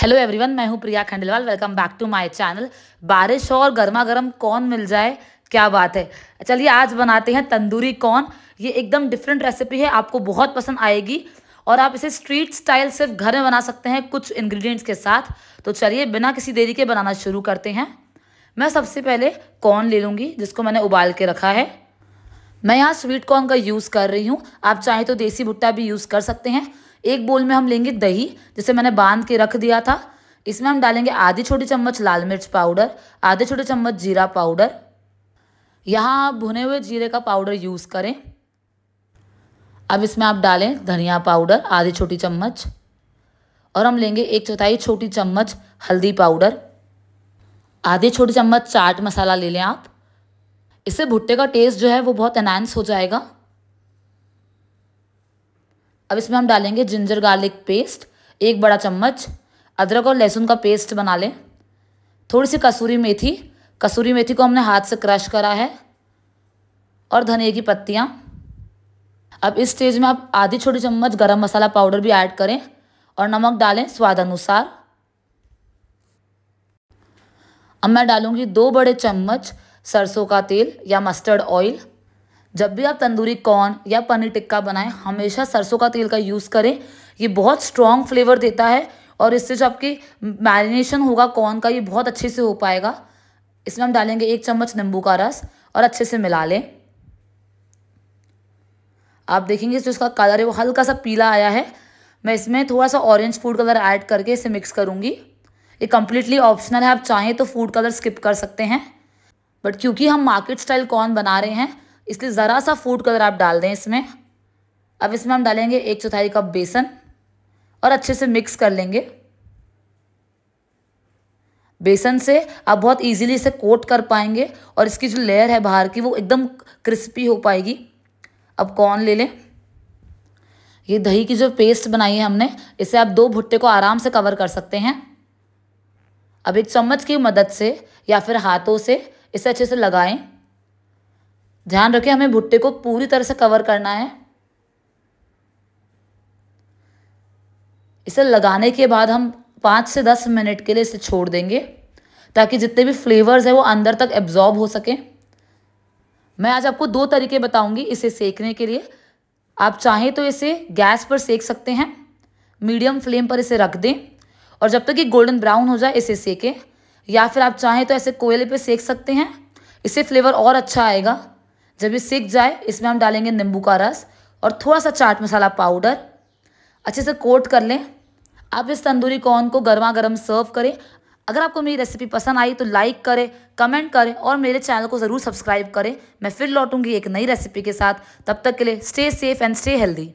hello everyone मैं हूं Priya Khandelwal welcome back to my channel बारिश और गर्मा गर्म कौन मिल जाए क्या बात है चलिए आज बनाते हैं तंदूरी कौन ये एकदम डिफरेंट रेसिपी है आपको बहुत पसंद आएगी और आप इसे स्ट्रीट स्टाइल सिर्फ घर में बना सकते हैं कुछ इंग्रेडिएंट्स के साथ तो चलिए बिना किसी देरी के बनाना शुरू करते हैं मैं सबसे पहले कॉर्न ले लूँगी जिसको मैंने उबाल के रखा है मैं यहाँ स्वीट कॉर्न का यूज़ कर रही हूँ आप चाहें तो देसी भुट्टा भी यूज़ कर सकते हैं एक बोल में हम लेंगे दही जिसे मैंने बांध के रख दिया था इसमें हम डालेंगे आधी छोटी चम्मच लाल मिर्च पाउडर आधे छोटे चम्मच जीरा पाउडर यहाँ आप भुने हुए जीरे का पाउडर यूज़ करें अब इसमें आप डालें धनिया पाउडर आधी छोटी चम्मच और हम लेंगे एक चौथाई छोटी चम्मच हल्दी पाउडर आधी छोटी चम्मच चाट मसाला ले लें आप इससे भुट्टे का टेस्ट जो है वो बहुत एनहांस हो जाएगा अब इसमें हम डालेंगे जिंजर गार्लिक पेस्ट एक बड़ा चम्मच अदरक और लहसुन का पेस्ट बना लें थोड़ी सी कसूरी मेथी कसूरी मेथी को हमने हाथ से क्रश करा है और धनिया की पत्तियाँ अब इस स्टेज में आप आधी छोटी चम्मच गरम मसाला पाउडर भी ऐड करें और नमक डालें स्वाद अनुसार अब मैं डालूंगी दो बड़े चम्मच सरसों का तेल या मस्टर्ड ऑयल जब भी आप तंदूरी कॉर्न या पनीर टिक्का बनाएं हमेशा सरसों का तेल का यूज़ करें ये बहुत स्ट्रॉन्ग फ्लेवर देता है और इससे जो आपकी मैरिनेशन होगा कॉर्न का ये बहुत अच्छे से हो पाएगा इसमें हम डालेंगे एक चम्मच नींबू का रस और अच्छे से मिला लें आप देखेंगे जो इसका कलर है वो हल्का सा पीला आया है मैं इसमें थोड़ा सा ऑरेंज फूड कलर ऐड करके इसे मिक्स करूँगी ये कम्प्लीटली ऑप्शनल है आप चाहें तो फूड कलर स्किप कर सकते हैं बट क्योंकि हम मार्केट स्टाइल कॉर्न बना रहे हैं इसलिए ज़रा सा फूड कलर आप डाल दें इसमें अब इसमें हम डालेंगे एक चौथाई कप बेसन और अच्छे से मिक्स कर लेंगे बेसन से आप बहुत इजीली इसे कोट कर पाएंगे और इसकी जो लेयर है बाहर की वो एकदम क्रिस्पी हो पाएगी अब कॉर्न ले लें ये दही की जो पेस्ट बनाई है हमने इसे आप दो भुट्टे को आराम से कवर कर सकते हैं अब एक चम्मच की मदद से या फिर हाथों से इसे अच्छे से लगाएं ध्यान रखें हमें भुट्टे को पूरी तरह से कवर करना है इसे लगाने के बाद हम पाँच से दस मिनट के लिए इसे छोड़ देंगे ताकि जितने भी फ्लेवर्स हैं वो अंदर तक एब्जॉर्ब हो सकें मैं आज आपको दो तरीके बताऊंगी इसे सेकने के लिए आप चाहें तो इसे गैस पर सेक सकते हैं मीडियम फ्लेम पर इसे रख दें और जब तक ये गोल्डन ब्राउन हो जाए इसे सेकें या फिर आप चाहें तो ऐसे कोयले पर सेक सकते हैं इससे फ्लेवर और अच्छा आएगा जब ये सीख जाए इसमें हम डालेंगे नींबू का रस और थोड़ा सा चाट मसाला पाउडर अच्छे से कोट कर लें आप इस तंदूरी कॉर्न को गर्मा गर्म सर्व करें अगर आपको मेरी रेसिपी पसंद आई तो लाइक करें कमेंट करें और मेरे चैनल को ज़रूर सब्सक्राइब करें मैं फिर लौटूंगी एक नई रेसिपी के साथ तब तक के लिए stay safe and stay healthy